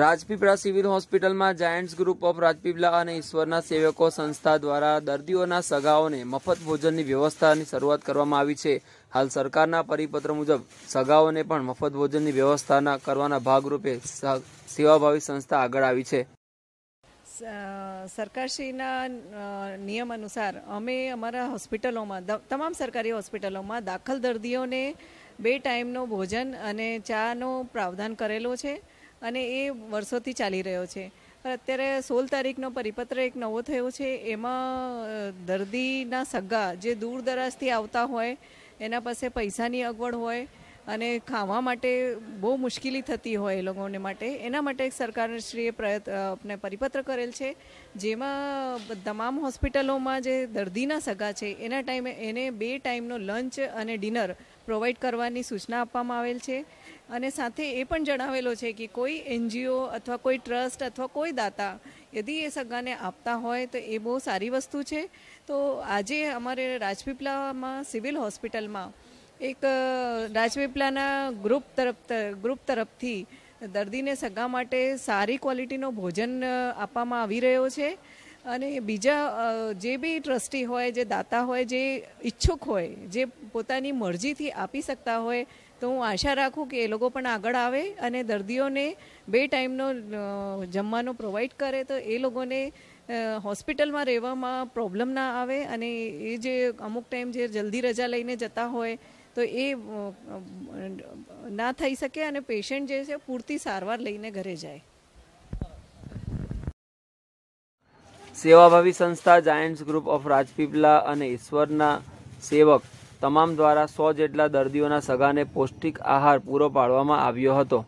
Rajpipla civil હોસ્પિટલમાં Giants group of Rajpipla અને ઈશ્વરના સેવકો સંસ્થા દ્વારા દર્દીઓના સગાઓને મફત ભોજનની વ્યવસ્થાની શરૂઆત કરવામાં આવી છે હાલ સરકારના પરિપત્ર મુજબ સગાઓને પણ મફત ભોજનની વ્યવસ્થાના કરવાના ભાગરૂપે સેવાભાવી સંસ્થા આગળ આવી છે સરકારશ્રીના નિયમ અનુસાર અમે અમારા હોસ્પિટલોમાં તમામ સરકારી હોસ્પિટલોમાં દાખલ દર્દીઓને બે ટાઈમનો ભોજન અને ચાનો પ્રાવધાન કરેલો છે અને એ વર્ષોથી ચાલી રહ્યો છે અત્યારે સોળ તારીખનો પરિપત્ર એક નવો થયો છે એમાં દર્દીના સગા જે દૂર દરાજથી આવતા હોય એના પાસે પૈસાની અગવડ હોય અને ખાવા માટે બહુ મુશ્કેલી થતી હોય એ લોકોને માટે એના માટે સરકારશ્રીએ પ્રયત્ન આપણે પરિપત્ર કરેલ છે જેમાં તમામ હોસ્પિટલોમાં જે દર્દીના સગા છે એના ટાઈમે એને બે ટાઈમનો લંચ અને ડિનર પ્રોવાઈડ કરવાની સૂચના આપવામાં આવેલ છે અને સાથે એ પણ જણાવેલો છે કે કોઈ એનજીઓ અથવા કોઈ ટ્રસ્ટ અથવા કોઈ દાતા યદિ એ સગાને આપતા હોય તો એ બહુ સારી વસ્તુ છે તો આજે અમારે રાજપીપળામાં સિવિલ હોસ્પિટલમાં એક રાજપીપળાના ગ્રુપ તરફ ગ્રુપ તરફથી દર્દીને સગા માટે સારી ક્વોલિટીનો ભોજન આપવામાં આવી રહ્યો છે અને બીજા જે બી ટ્રસ્ટી હોય જે દાતા હોય જે ઈચ્છુક હોય જે પોતાની મરજીથી આપી શકતા હોય તો હું આશા રાખું કે એ લોકો પણ આગળ આવે અને દર્દીઓને બે ટાઈમનો જમવાનો પ્રોવાઈડ કરે તો એ લોકોને હોસ્પિટલમાં રહેવામાં પ્રોબ્લેમ ના આવે અને એ જે અમુક ટાઈમ જે જલ્દી રજા લઈને જતા હોય તો એ ના થઈ શકે અને પેશન્ટ જે છે પૂરતી સારવાર લઈને ઘરે જાય સેવાભાવી સંસ્થા જાયન્ટ્સ ગ્રુપ ઓફ રાજપીપલા અને ઈશ્વરના સેવક તમામ દ્વારા સો જેટલા દર્દીઓના સગાને પૌષ્ટિક આહાર પૂરો પાડવામાં આવ્યો હતો